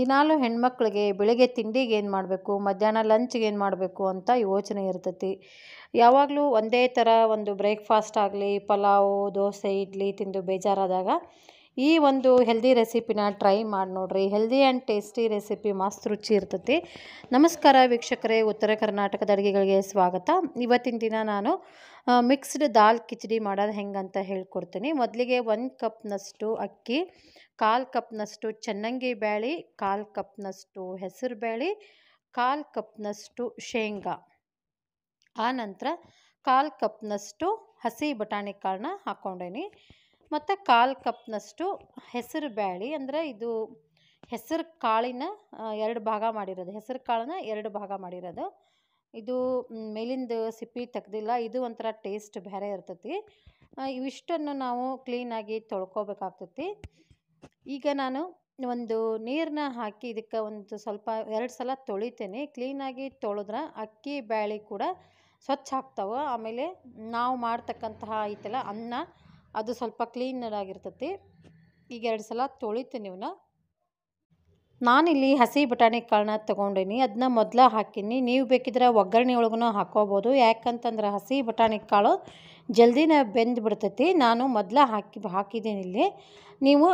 ದಿನಾಲೂ ಹೆಣ್ಮಕ್ಳಿಗೆ ಬೆಳಗ್ಗೆ ತಿಂಡಿಗೆ ಏನು ಮಾಡಬೇಕು ಮಧ್ಯಾಹ್ನ ಲಂಚ್ಗೆ ಏನು ಮಾಡಬೇಕು ಅಂತ ಯೋಚನೆ ಇರ್ತೈತಿ ಯಾವಾಗಲೂ ಒಂದೇ ಥರ ಒಂದು ಬ್ರೇಕ್ಫಾಸ್ಟ್ ಆಗಲಿ ಪಲಾವು ದೋಸೆ ಇಡ್ಲಿ ತಿಂದು ಬೇಜಾರಾದಾಗ ಈ ಒಂದು ಹೆಲ್ದಿ ರೆಸಿಪಿನ ಟ್ರೈ ಮಾಡಿ ನೋಡ್ರಿ ಹೆಲ್ದಿ ಆ್ಯಂಡ್ ಟೇಸ್ಟಿ ರೆಸಿಪಿ ಮಸ್ತ್ ರುಚಿ ಇರ್ತೈತಿ ನಮಸ್ಕಾರ ವೀಕ್ಷಕರೇ ಉತ್ತರ ಕರ್ನಾಟಕದ ಅಡುಗೆಗಳಿಗೆ ಸ್ವಾಗತ ಇವತ್ತಿನ ದಿನ ನಾನು ಮಿಕ್ಸ್ಡ್ ದಾಲ್ ಕಿಚಡಿ ಮಾಡೋದು ಹೆಂಗಂತ ಹೇಳ್ಕೊಡ್ತೀನಿ ಮೊದಲಿಗೆ ಒಂದು ಕಪ್ನಷ್ಟು ಅಕ್ಕಿ ಕಾಲು ಕಪ್ನಷ್ಟು ಚೆನ್ನಂಗಿ ಬ್ಯಾಳಿ ಕಾಲು ಕಪ್ನಷ್ಟು ಹೆಸರು ಬ್ಯಾಳಿ ಕಾಲು ಕಪ್ನಷ್ಟು ಶೇಂಗಾ ಆನಂತರ ಕಾಲು ಕಪ್ನಷ್ಟು ಹಸಿ ಬಟಾಣಿ ಕಾಳನ್ನ ಹಾಕ್ಕೊಂಡೇನಿ ಮತ್ತು ಕಾಲು ಕಪ್ನಷ್ಟು ಹೆಸರು ಬ್ಯಾಳಿ ಅಂದರೆ ಇದು ಹೆಸರು ಕಾಳಿನ ಎರಡು ಭಾಗ ಮಾಡಿರೋದು ಹೆಸರು ಕಾಳನ್ನ ಎರಡು ಭಾಗ ಮಾಡಿರೋದು ಇದು ಮೇಲಿಂದ ಸಿಪ್ಪೆ ತೆಗ್ದಿಲ್ಲ ಇದು ಒಂಥರ ಟೇಸ್ಟ್ ಬೇರೆ ಇರ್ತೈತಿ ಇವಿಷ್ಟನ್ನು ನಾವು ಕ್ಲೀನಾಗಿ ತೊಳ್ಕೊಬೇಕಾಗ್ತೈತಿ ಈಗ ನಾನು ಒಂದು ನೀರನ್ನ ಹಾಕಿ ಇದಕ್ಕೆ ಒಂದು ಸ್ವಲ್ಪ ಎರಡು ಸಲ ತೊಳಿತೇನೆ ಕ್ಲೀನಾಗಿ ತೊಳೆದ್ರೆ ಅಕ್ಕಿ ಬ್ಯಾಳಿ ಕೂಡ ಸ್ವಚ್ಛ ಆಗ್ತಾವೆ ಆಮೇಲೆ ನಾವು ಮಾಡ್ತಕ್ಕಂತಹ ಐತಲ್ಲ ಅನ್ನ ಅದು ಸ್ವಲ್ಪ ಕ್ಲೀನರಾಗಿರ್ತೈತಿ ಈಗ ಎರಡು ಸಲ ತೊಳಿತೀನಿ ಇವನ್ನ ನಾನಿಲ್ಲಿ ಹಸಿ ಬಟಾಣಿ ಕಾಳನ್ನ ತೊಗೊಂಡಿನಿ ಅದನ್ನ ಮೊದಲು ಹಾಕಿನಿ ನೀವು ಬೇಕಿದ್ರೆ ಒಗ್ಗರಣೆ ಒಳಗೂ ಹಾಕೋಬೋದು ಯಾಕಂತಂದ್ರೆ ಹಸಿ ಬಟಾಣಿ ಕಾಳು ಜಲ್ದಿನ ಬೆಂದು ಬಿಡ್ತೈತಿ ನಾನು ಮೊದಲು ಹಾಕಿ ಹಾಕಿದ್ದೀನಿ ಇಲ್ಲಿ ನೀವು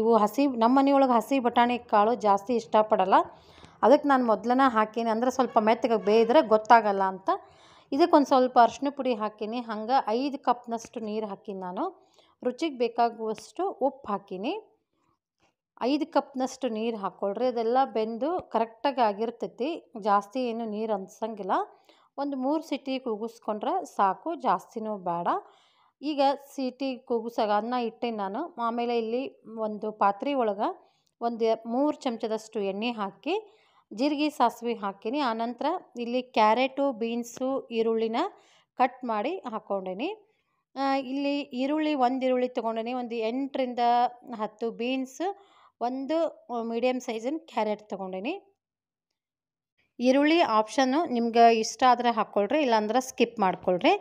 ಇವು ಹಸಿ ನಮ್ಮ ಮನೆಯೊಳಗೆ ಹಸಿ ಬಟಾಣಿ ಕಾಳು ಜಾಸ್ತಿ ಇಷ್ಟಪಡಲ್ಲ ಅದಕ್ಕೆ ನಾನು ಮೊದಲನೇ ಹಾಕೀನಿ ಅಂದರೆ ಸ್ವಲ್ಪ ಮೆತ್ತಗೆ ಬೇಯಿದ್ರೆ ಗೊತ್ತಾಗಲ್ಲ ಅಂತ ಇದಕ್ಕೊಂದು ಸ್ವಲ್ಪ ಅರಿಶಿನ ಪುಡಿ ಹಾಕೀನಿ ಹಂಗೆ ಐದು ಕಪ್ನಷ್ಟು ನೀರು ಹಾಕಿನಿ ನಾನು ರುಚಿಗೆ ಬೇಕಾಗುವಷ್ಟು ಉಪ್ಪು ಹಾಕೀನಿ ಐದು ಕಪ್ನಷ್ಟು ನೀರು ಹಾಕ್ಕೊಳ್ರಿ ಅದೆಲ್ಲ ಬೆಂದು ಕರೆಕ್ಟಾಗಿ ಆಗಿರ್ತೈತಿ ಜಾಸ್ತಿ ಏನು ನೀರು ಅನ್ಸಂಗಿಲ್ಲ ಒಂದು ಮೂರು ಸಿಟಿ ಕೂಗಿಸ್ಕೊಂಡ್ರೆ ಸಾಕು ಜಾಸ್ತಿನೂ ಬೇಡ ಈಗ ಸಿಟಿ ಕೂಗಿಸಾಗ ಅನ್ನ ಇಟ್ಟೆ ನಾನು ಆಮೇಲೆ ಇಲ್ಲಿ ಒಂದು ಪಾತ್ರೆ ಒಳಗೆ ಒಂದು ಮೂರು ಚಮಚದಷ್ಟು ಎಣ್ಣೆ ಹಾಕಿ ಜೀರಿಗೆ ಸಾಸಿವೆ ಹಾಕಿನಿ ಆನಂತರ ಇಲ್ಲಿ ಕ್ಯಾರೆಟು ಬೀನ್ಸು ಈರುಳ್ಳಿನ ಕಟ್ ಮಾಡಿ ಹಾಕ್ಕೊಂಡಿನಿ ಇಲ್ಲಿ ಈರುಳ್ಳಿ ಒಂದು ಈರುಳ್ಳಿ ತೊಗೊಂಡಿನಿ ಒಂದು ಎಂಟರಿಂದ ಹತ್ತು ಬೀನ್ಸ್ ಒಂದು ಮೀಡಿಯಮ್ ಸೈಜಿನ ಕ್ಯಾರೆಟ್ ತೊಗೊಂಡಿನಿ ಈರುಳ್ಳಿ ಆಪ್ಷನ್ನು ನಿಮ್ಗೆ ಇಷ್ಟ ಆದರೆ ಹಾಕ್ಕೊಳ್ರಿ ಇಲ್ಲಾಂದ್ರೆ ಸ್ಕಿಪ್ ಮಾಡಿಕೊಳ್ರಿ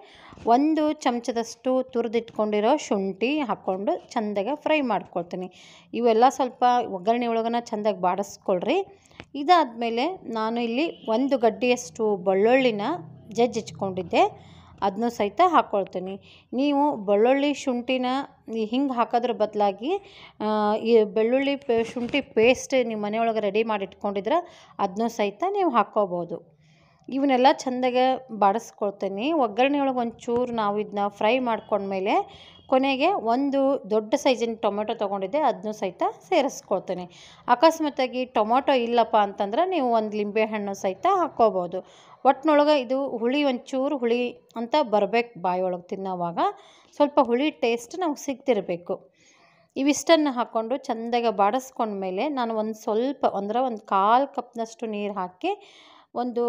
ಒಂದು ಚಮಚದಷ್ಟು ತುರಿದಿಟ್ಕೊಂಡಿರೋ ಶುಂಠಿ ಹಾಕ್ಕೊಂಡು ಚೆಂದಾಗಿ ಫ್ರೈ ಮಾಡ್ಕೊಳ್ತೀನಿ ಇವೆಲ್ಲ ಸ್ವಲ್ಪ ಒಗ್ಗರಣೆ ಒಳಗನ ಚೆಂದಾಗಿ ಬಾಡಿಸ್ಕೊಳ್ರಿ ಇದಾದ ಮೇಲೆ ನಾನು ಇಲ್ಲಿ ಒಂದು ಗಡ್ಡಿಯಷ್ಟು ಬೆಳ್ಳುಳ್ಳಿನ ಜಜ್ಜಿಚ್ಕೊಂಡಿದ್ದೆ ಅದನ್ನೂ ಸಹಿತ ಹಾಕ್ಕೊಳ್ತೀನಿ ನೀವು ಬೆಳ್ಳುಳ್ಳಿ ಶುಂಠಿನ ಹಿಂಗೆ ಹಾಕೋದ್ರ ಬದಲಾಗಿ ಈ ಬೆಳ್ಳುಳ್ಳಿ ಪೇ ಶುಂಠಿ ಪೇಸ್ಟ್ ನಿಮ್ಮ ಮನೆಯೊಳಗೆ ರೆಡಿ ಮಾಡಿ ಇಟ್ಕೊಂಡಿದ್ರೆ ಅದನ್ನೂ ಸಹಿತ ನೀವು ಹಾಕ್ಕೋಬೋದು ಇವನ್ನೆಲ್ಲ ಚೆಂದಾಗೆ ಬಾಡಿಸ್ಕೊಳ್ತೀನಿ ಒಗ್ಗರಣೆ ಒಳಗೆ ಒಂಚೂರು ನಾವು ಇದನ್ನ ಫ್ರೈ ಮಾಡ್ಕೊಂಡ್ಮೇಲೆ ಕೊನೆಗೆ ಒಂದು ದೊಡ್ಡ ಸೈಜಿನ ಟೊಮೆಟೊ ತೊಗೊಂಡಿದ್ದೆ ಅದನ್ನು ಸಹಿತ ಸೇರಿಸ್ಕೊಳ್ತೀನಿ ಅಕಸ್ಮಾತಾಗಿ ಟೊಮೊಟೊ ಇಲ್ಲಪ್ಪ ಅಂತಂದ್ರೆ ನೀವು ಒಂದು ಲಿಂಬೆಹಣ್ಣು ಸಹಿತ ಹಾಕ್ಕೋಬೋದು ಒಟ್ಟಿನೊಳಗೆ ಇದು ಹುಳಿ ಒಂಚೂರು ಹುಳಿ ಅಂತ ಬರಬೇಕು ಬಾಯಿಯೊಳಗೆ ತಿನ್ನೋವಾಗ ಸ್ವಲ್ಪ ಹುಳಿ ಟೇಸ್ಟ್ ನಮ್ಗೆ ಸಿಗ್ತಿರಬೇಕು ಇವಿಷ್ಟನ್ನು ಹಾಕ್ಕೊಂಡು ಚೆಂದಾಗಿ ಬಾಡಿಸ್ಕೊಂಡ್ಮೇಲೆ ನಾನು ಒಂದು ಸ್ವಲ್ಪ ಅಂದ್ರೆ ಒಂದು ಕಾಲು ಕಪ್ನಷ್ಟು ನೀರು ಹಾಕಿ ಒಂದು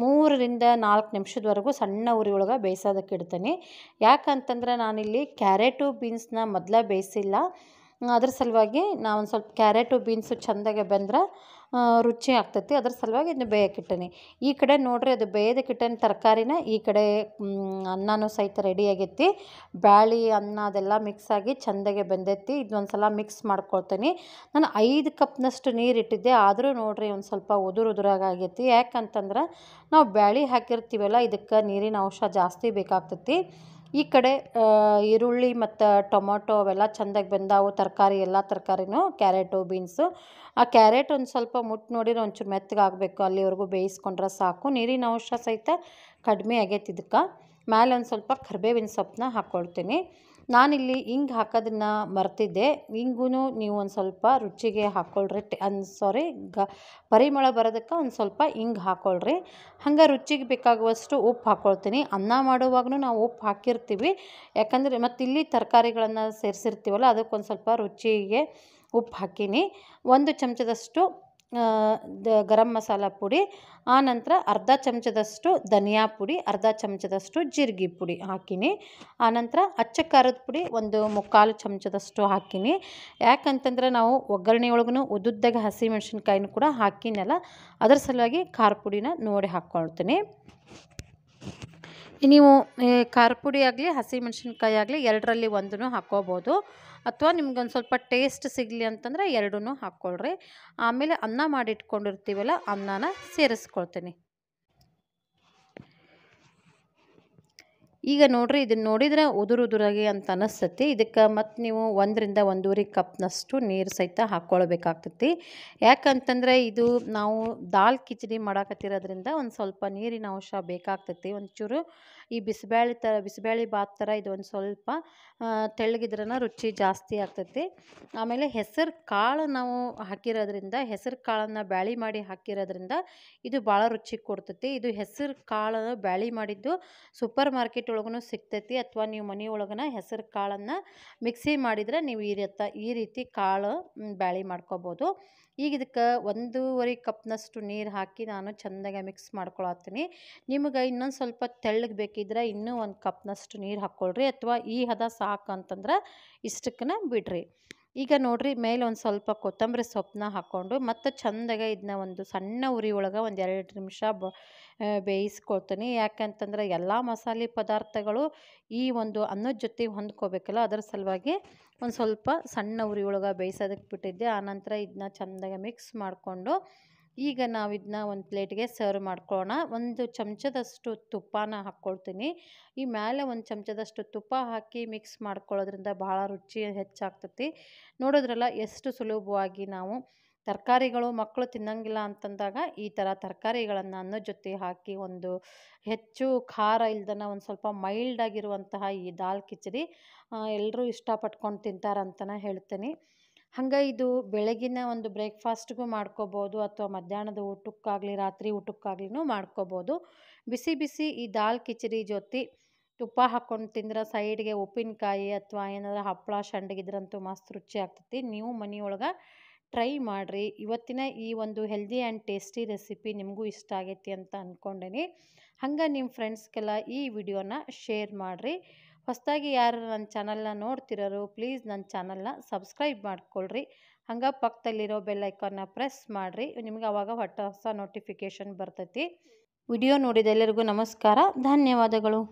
ಮೂರರಿಂದ ನಾಲ್ಕು ನಿಮಿಷದವರೆಗೂ ಸಣ್ಣ ಉರಿ ಒಳಗೆ ಬೇಯಿಸೋದಕ್ಕೆ ಇಡ್ತೀನಿ ಯಾಕಂತಂದ್ರೆ ನಾನಿಲ್ಲಿ ಕ್ಯಾರೆಟು ಬೀನ್ಸ್ನ ಮೊದಲೇ ಬೇಯಿಸಿಲ್ಲ ಅದ್ರ ಸಲುವಾಗಿ ನಾವು ಒಂದು ಸ್ವಲ್ಪ ಕ್ಯಾರೆಟು ಬೀನ್ಸು ಚಂದಾಗೆ ಬೆಂದ್ರೆ ರುಚಿ ಆಗ್ತೈತಿ ಅದ್ರ ಸಲುವಾಗಿ ಇದನ್ನ ಬೇಯೋಕ್ಕಿಟ್ಟೀನಿ ಈ ಕಡೆ ನೋಡ್ರಿ ಅದು ಬೇಯೋದಕ್ಕಿಟ್ಟಿನ ತರಕಾರಿನ ಈ ಕಡೆ ಅನ್ನನೂ ಸಹಿತ ರೆಡಿ ಆಗೈತಿ ಬ್ಯಾಳಿ ಅನ್ನ ಅದೆಲ್ಲ ಮಿಕ್ಸ್ ಆಗಿ ಚೆಂದಾಗೆ ಬೆಂದೈತಿ ಇದೊಂದು ಸಲ ಮಿಕ್ಸ್ ಮಾಡ್ಕೊಳ್ತೇನೆ ನಾನು ಐದು ಕಪ್ನಷ್ಟು ನೀರು ಇಟ್ಟಿದ್ದೆ ಆದರೂ ನೋಡ್ರಿ ಒಂದು ಸ್ವಲ್ಪ ಉದುರು ಉದುರಾಗೈತಿ ಯಾಕಂತಂದ್ರೆ ನಾವು ಬ್ಯಾಳಿ ಹಾಕಿರ್ತೀವಲ್ಲ ಇದಕ್ಕೆ ನೀರಿನ ಅಂಶ ಜಾಸ್ತಿ ಬೇಕಾಗ್ತೈತಿ ಈ ಕಡೆ ಈರುಳ್ಳಿ ಮತ್ತು ಟೊಮೊಟೊ ಅವೆಲ್ಲ ಚೆಂದಾಗಿ ಬೆಂದಾವು ತರಕಾರಿ ಎಲ್ಲ ತರಕಾರಿನೂ ಕ್ಯಾರೆಟು ಬೀನ್ಸು ಆ ಕ್ಯಾರೆಟ್ ಒಂದು ಸ್ವಲ್ಪ ಮುಟ್ಟು ನೋಡಿದ್ರೆ ಒಂಚೂರು ಮೆತ್ತಗಾಗಬೇಕು ಅಲ್ಲಿವರೆಗೂ ಬೇಯಿಸ್ಕೊಂಡ್ರೆ ಸಾಕು ನೀರಿನ ಅಂಶ ಸಹಿತ ಕಡಿಮೆ ಆಗೈತೆ ಇದಕ್ಕೆ ಮ್ಯಾಲೆ ಒಂದು ಸ್ವಲ್ಪ ಕರ್ಬೇವಿನ ಸೊಪ್ಪನ್ನ ಹಾಕ್ಕೊಳ್ತೀನಿ ನಾನಿಲ್ಲಿ ಹಿಂಗೆ ಹಾಕೋದನ್ನು ಮರ್ತಿದ್ದೆ ಹಿಂಗೂ ನೀವು ಒಂದು ಸ್ವಲ್ಪ ರುಚಿಗೆ ಹಾಕ್ಕೊಳ್ರಿ ಟೆ ಅನ್ ಸಾರಿ ಗ ಪರಿಮಳ ಬರೋದಕ್ಕೆ ಒಂದು ಸ್ವಲ್ಪ ಹಿಂಗೆ ಹಾಕ್ಕೊಳ್ರಿ ಹಂಗೆ ರುಚಿಗೆ ಬೇಕಾಗುವಷ್ಟು ಉಪ್ಪು ಹಾಕ್ಕೊಳ್ತೀನಿ ಅನ್ನ ಮಾಡುವಾಗೂ ನಾವು ಉಪ್ಪು ಹಾಕಿರ್ತೀವಿ ಯಾಕಂದರೆ ಮತ್ತು ಇಲ್ಲಿ ತರಕಾರಿಗಳನ್ನು ಸೇರಿಸಿರ್ತೀವಲ್ಲ ಅದಕ್ಕೊಂದು ಸ್ವಲ್ಪ ರುಚಿಗೆ ಉಪ್ಪು ಹಾಕೀನಿ ಒಂದು ಚಮಚದಷ್ಟು ಗರಂ ಮಸಾಲ ಪುಡಿ ಆನಂತರ ಅರ್ಧ ಚಮಚದಷ್ಟು ಧನಿಯಾ ಪುಡಿ ಅರ್ಧ ಚಮಚದಷ್ಟು ಜೀರಿಗೆ ಪುಡಿ ಹಾಕಿನಿ ಆನಂತರ ಅಚ್ಚ ಖಾರದ ಪುಡಿ ಒಂದು ಮುಕ್ಕಾಲು ಚಮಚದಷ್ಟು ಹಾಕಿನಿ ಯಾಕಂತಂದ್ರೆ ನಾವು ಒಗ್ಗರಣೆ ಒಳಗೂ ಉದ್ದುದ್ದಾಗಿ ಹಸಿ ಮೆಣಸಿನ್ಕಾಯಿನೂ ಕೂಡ ಹಾಕಿನಲ್ಲ ಅದರ ಸಲುವಾಗಿ ಖಾರ ಪುಡಿನ ನೋಡಿ ಹಾಕ್ಕೊಳ್ತೀನಿ ನೀವು ಖಾರ ಪುಡಿ ಆಗಲಿ ಹಸಿಮೆಣ್ಸಿನ್ಕಾಯಿ ಆಗಲಿ ಎರಡರಲ್ಲಿ ಒಂದನ್ನು ಹಾಕ್ಕೋಬೋದು ಅಥವಾ ನಿಮ್ಗೊಂದು ಸ್ವಲ್ಪ ಟೇಸ್ಟ್ ಸಿಗಲಿ ಅಂತಂದರೆ ಎರಡೂ ಹಾಕ್ಕೊಳ್ರಿ ಆಮೇಲೆ ಅನ್ನ ಮಾಡಿಟ್ಕೊಂಡಿರ್ತೀವಲ್ಲ ಅನ್ನನ ಸೇರಿಸ್ಕೊಳ್ತೀನಿ ಈಗ ನೋಡ್ರಿ ಇದನ್ನು ನೋಡಿದ್ರೆ ಉದುರು ಉದುರಾಗಿ ಅಂತ ಅನ್ನಿಸ್ತತಿ ಇದಕ್ಕೆ ಮತ್ತು ನೀವು ಒಂದರಿಂದ ಒಂದೂವರೆ ಕಪ್ನಷ್ಟು ನೀರು ಸಹಿತ ಹಾಕ್ಕೊಳ್ಬೇಕಾಗ್ತತಿ ಯಾಕಂತಂದರೆ ಇದು ನಾವು ದಾಲ್ ಕಿಚಡಿ ಮಾಡಾಕತ್ತಿರೋದ್ರಿಂದ ಒಂದು ಸ್ವಲ್ಪ ನೀರಿನ ಅಂಶ ಬೇಕಾಗ್ತತಿ ಒಂಚೂರು ಈ ಬಿಸಿಬೇಳೆ ಥರ ಬಿಸಿಬೇಳೆ ಬಾತ್ ಥರ ಇದು ಒಂದು ಸ್ವಲ್ಪ ತೆಳ್ಳಗಿದ್ರನ ರುಚಿ ಜಾಸ್ತಿ ಆಗ್ತೈತಿ ಆಮೇಲೆ ಹೆಸರು ಕಾಳು ನಾವು ಹಾಕಿರೋದ್ರಿಂದ ಹೆಸರು ಕಾಳನ್ನು ಬ್ಯಾಳಿ ಮಾಡಿ ಹಾಕಿರೋದ್ರಿಂದ ಇದು ಭಾಳ ರುಚಿ ಕೊಡ್ತೈತಿ ಇದು ಹೆಸರು ಕಾಳು ಬ್ಯಾಳಿ ಮಾಡಿದ್ದು ಸೂಪರ್ ಮಾರ್ಕೆಟ್ ಒಳಗೂ ಸಿಗ್ತೈತಿ ಅಥವಾ ನೀವು ಮನೆಯೊಳಗನ ಹೆಸರು ಕಾಳನ್ನು ಮಿಕ್ಸಿ ಮಾಡಿದರೆ ನೀವು ಈ ರೀತ ಈ ರೀತಿ ಕಾಳು ಬ್ಯಾಳಿ ಮಾಡ್ಕೋಬೋದು ಈಗ ಇದಕ್ಕೆ ಒಂದೂವರೆ ಕಪ್ನಷ್ಟು ನೀರು ಹಾಕಿ ನಾನು ಚೆಂದಾಗಿ ಮಿಕ್ಸ್ ಮಾಡ್ಕೊಳತ್ತೀನಿ ನಿಮಗೆ ಇನ್ನೊಂದು ಸ್ವಲ್ಪ ತೆಳ್ಳಗೆ ಬೇಕಿದ್ರೆ ಇನ್ನೂ ಒಂದು ಕಪ್ನಷ್ಟು ನೀರು ಹಾಕ್ಕೊಳ್ರಿ ಅಥವಾ ಈ ಹದ ಸಾಕು ಅಂತಂದ್ರೆ ಇಷ್ಟಕ್ಕನ ಬಿಡ್ರಿ ಈಗ ನೋಡ್ರಿ ಮೇಲೆ ಒಂದು ಸ್ವಲ್ಪ ಕೊತ್ತಂಬರಿ ಸೊಪ್ಪನ್ನ ಹಾಕ್ಕೊಂಡು ಮತ್ತು ಚೆಂದಾಗ ಇದನ್ನ ಒಂದು ಸಣ್ಣ ಉರಿ ಒಳಗೆ ಒಂದು ಎರಡು ನಿಮಿಷ ಬ ಬೇಯಿಸ್ಕೊಳ್ತೀನಿ ಯಾಕಂತಂದ್ರೆ ಎಲ್ಲ ಮಸಾಲೆ ಪದಾರ್ಥಗಳು ಈ ಒಂದು ಅನ್ನದ ಜೊತೆ ಹೊಂದ್ಕೋಬೇಕಲ್ಲ ಅದರ ಸಲುವಾಗಿ ಒಂದು ಸ್ವಲ್ಪ ಸಣ್ಣ ಉರಿ ಒಳಗೆ ಬೇಯಿಸೋದಕ್ಕೆ ಬಿಟ್ಟಿದ್ದೆ ಆನಂತರ ಇದನ್ನ ಚೆಂದಾಗ ಮಿಕ್ಸ್ ಮಾಡಿಕೊಂಡು ಈಗ ನಾವು ಇದನ್ನ ಒಂದು ಪ್ಲೇಟ್ಗೆ ಸರ್ವ್ ಮಾಡ್ಕೊಳ್ಳೋಣ ಒಂದು ಚಮಚದಷ್ಟು ತುಪ್ಪನ ಹಾಕ್ಕೊಳ್ತೀನಿ ಈ ಮೇಲೆ ಒಂದು ಚಮಚದಷ್ಟು ತುಪ್ಪ ಹಾಕಿ ಮಿಕ್ಸ್ ಮಾಡ್ಕೊಳ್ಳೋದ್ರಿಂದ ಭಾಳ ರುಚಿ ಹೆಚ್ಚಾಗ್ತತಿ ನೋಡೋದ್ರಲ್ಲ ಎಷ್ಟು ಸುಲಭವಾಗಿ ನಾವು ತರಕಾರಿಗಳು ಮಕ್ಕಳು ತಿನ್ನಂಗಿಲ್ಲ ಅಂತಂದಾಗ ಈ ಥರ ತರಕಾರಿಗಳನ್ನು ಅನ್ನೋ ಜೊತೆ ಹಾಕಿ ಒಂದು ಹೆಚ್ಚು ಖಾರ ಇಲ್ದನ ಒಂದು ಸ್ವಲ್ಪ ಮೈಲ್ಡ್ ಆಗಿರುವಂತಹ ಈ ದಾಲ್ ಕಿಚಡಿ ಎಲ್ಲರೂ ಇಷ್ಟಪಟ್ಕೊಂಡು ತಿಂತಾರಂತನ ಹೇಳ್ತೀನಿ ಹಂಗೆ ಇದು ಬೆಳಗಿನ ಒಂದು ಬ್ರೇಕ್ಫಾಸ್ಟ್ಗೂ ಮಾಡ್ಕೋಬೋದು ಅಥವಾ ಮಧ್ಯಾಹ್ನದ ಊಟಕ್ಕಾಗಲಿ ರಾತ್ರಿ ಊಟಕ್ಕಾಗ್ಲಿನೂ ಮಾಡ್ಕೋಬೋದು ಬಿಸಿ ಬಿಸಿ ಈ ದಾಲ್ ಕಿಚಡಿ ಜೊತೆ ತುಪ್ಪ ಹಾಕ್ಕೊಂಡು ತಿಂದ್ರೆ ಸೈಡ್ಗೆ ಉಪ್ಪಿನಕಾಯಿ ಅಥವಾ ಏನಾದರೂ ಹಪ್ಪಳ ಸಂಡಗಿದ್ರಂತೂ ಮಸ್ತ್ ರುಚಿ ಆಗ್ತೈತಿ ನೀವು ಮನೆಯೊಳಗೆ ಟ್ರೈ ಮಾಡಿರಿ ಇವತ್ತಿನ ಈ ಒಂದು ಹೆಲ್ದಿ ಆ್ಯಂಡ್ ಟೇಸ್ಟಿ ರೆಸಿಪಿ ನಿಮಗೂ ಇಷ್ಟ ಆಗೈತಿ ಅಂತ ಅಂದ್ಕೊಂಡೇನಿ ಹಂಗೆ ನಿಮ್ಮ ಫ್ರೆಂಡ್ಸ್ಗೆಲ್ಲ ಈ ವಿಡಿಯೋನ ಶೇರ್ ಮಾಡಿರಿ ಫಸ್ಟಾಗಿ ಯಾರು ನನ್ನ ಚಾನಲ್ನ ನೋಡ್ತಿರೋರು ಪ್ಲೀಸ್ ನನ್ನ ಚಾನಲ್ನ ಸಬ್ಸ್ಕ್ರೈಬ್ ಮಾಡಿಕೊಳ್ರಿ ಹಂಗೆ ಪಕ್ಕದಲ್ಲಿರೋ ಬೆಲ್ಲೈಕಾನ್ನ ಪ್ರೆಸ್ ಮಾಡಿರಿ ನಿಮ್ಗೆ ಅವಾಗ ಹೊಟ್ಟೆ ಹೊಸ ನೋಟಿಫಿಕೇಷನ್ ಬರ್ತೈತಿ ವಿಡಿಯೋ ನೋಡಿದ ಎಲ್ಲರಿಗೂ ನಮಸ್ಕಾರ ಧನ್ಯವಾದಗಳು